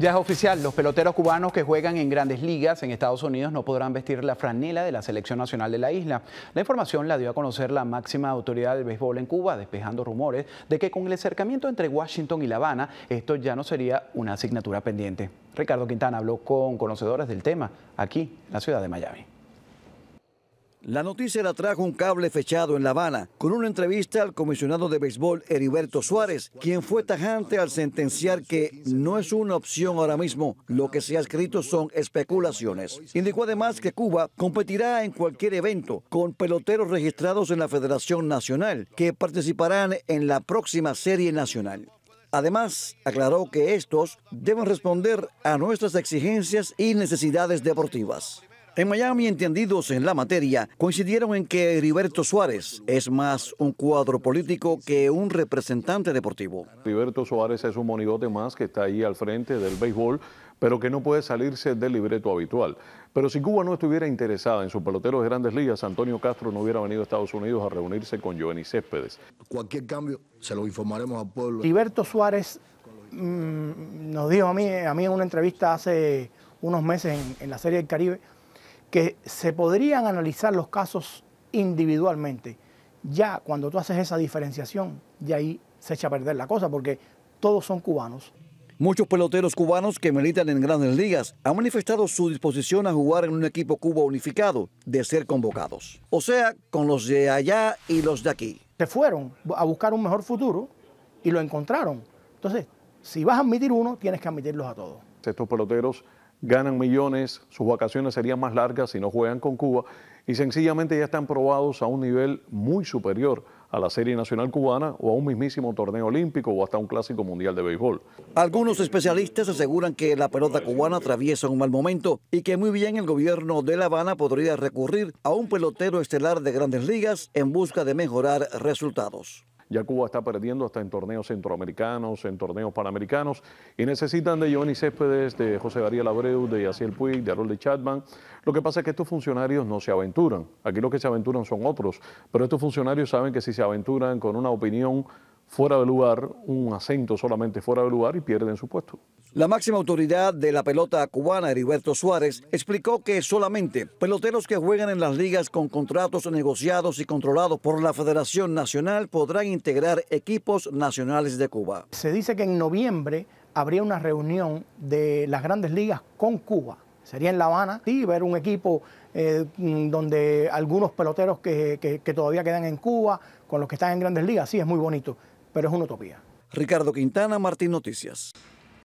Ya es oficial, los peloteros cubanos que juegan en grandes ligas en Estados Unidos no podrán vestir la franela de la selección nacional de la isla. La información la dio a conocer la máxima autoridad del béisbol en Cuba, despejando rumores de que con el acercamiento entre Washington y La Habana, esto ya no sería una asignatura pendiente. Ricardo Quintana habló con conocedores del tema aquí en la ciudad de Miami. La noticia la trajo un cable fechado en La Habana, con una entrevista al comisionado de béisbol Heriberto Suárez, quien fue tajante al sentenciar que no es una opción ahora mismo, lo que se ha escrito son especulaciones. Indicó además que Cuba competirá en cualquier evento con peloteros registrados en la Federación Nacional, que participarán en la próxima Serie Nacional. Además, aclaró que estos deben responder a nuestras exigencias y necesidades deportivas. En Miami, entendidos en la materia, coincidieron en que Heriberto Suárez es más un cuadro político que un representante deportivo. Heriberto Suárez es un monigote más que está ahí al frente del béisbol, pero que no puede salirse del libreto habitual. Pero si Cuba no estuviera interesada en su pelotero de grandes ligas, Antonio Castro no hubiera venido a Estados Unidos a reunirse con Giovanni Céspedes. Cualquier cambio se lo informaremos al pueblo. Heriberto Suárez mm, nos dijo a mí, en una entrevista hace unos meses en la Serie del Caribe, que se podrían analizar los casos individualmente. Ya cuando tú haces esa diferenciación, de ahí se echa a perder la cosa porque todos son cubanos. Muchos peloteros cubanos que militan en grandes ligas han manifestado su disposición a jugar en un equipo Cuba unificado de ser convocados. O sea, con los de allá y los de aquí. Se fueron a buscar un mejor futuro y lo encontraron. Entonces, si vas a admitir uno, tienes que admitirlos a todos. Estos peloteros ganan millones, sus vacaciones serían más largas si no juegan con Cuba y sencillamente ya están probados a un nivel muy superior a la Serie Nacional Cubana o a un mismísimo torneo olímpico o hasta un clásico mundial de béisbol. Algunos especialistas aseguran que la pelota cubana atraviesa un mal momento y que muy bien el gobierno de La Habana podría recurrir a un pelotero estelar de grandes ligas en busca de mejorar resultados. Ya Cuba está perdiendo hasta en torneos centroamericanos, en torneos panamericanos, y necesitan de Johnny Céspedes, de José Gabriel Abreu, de Yaciel Puig, de de Chapman. Lo que pasa es que estos funcionarios no se aventuran. Aquí lo que se aventuran son otros, pero estos funcionarios saben que si se aventuran con una opinión fuera de lugar, un acento solamente fuera de lugar y pierden su puesto. La máxima autoridad de la pelota cubana, Heriberto Suárez, explicó que solamente peloteros que juegan en las ligas con contratos negociados y controlados por la Federación Nacional podrán integrar equipos nacionales de Cuba. Se dice que en noviembre habría una reunión de las grandes ligas con Cuba. Sería en La Habana y ver un equipo eh, mm, donde algunos peloteros que todavía quedan en Cuba, con los que están en grandes ligas, sí, es muy bonito pero es una utopía. Ricardo Quintana, Martín Noticias.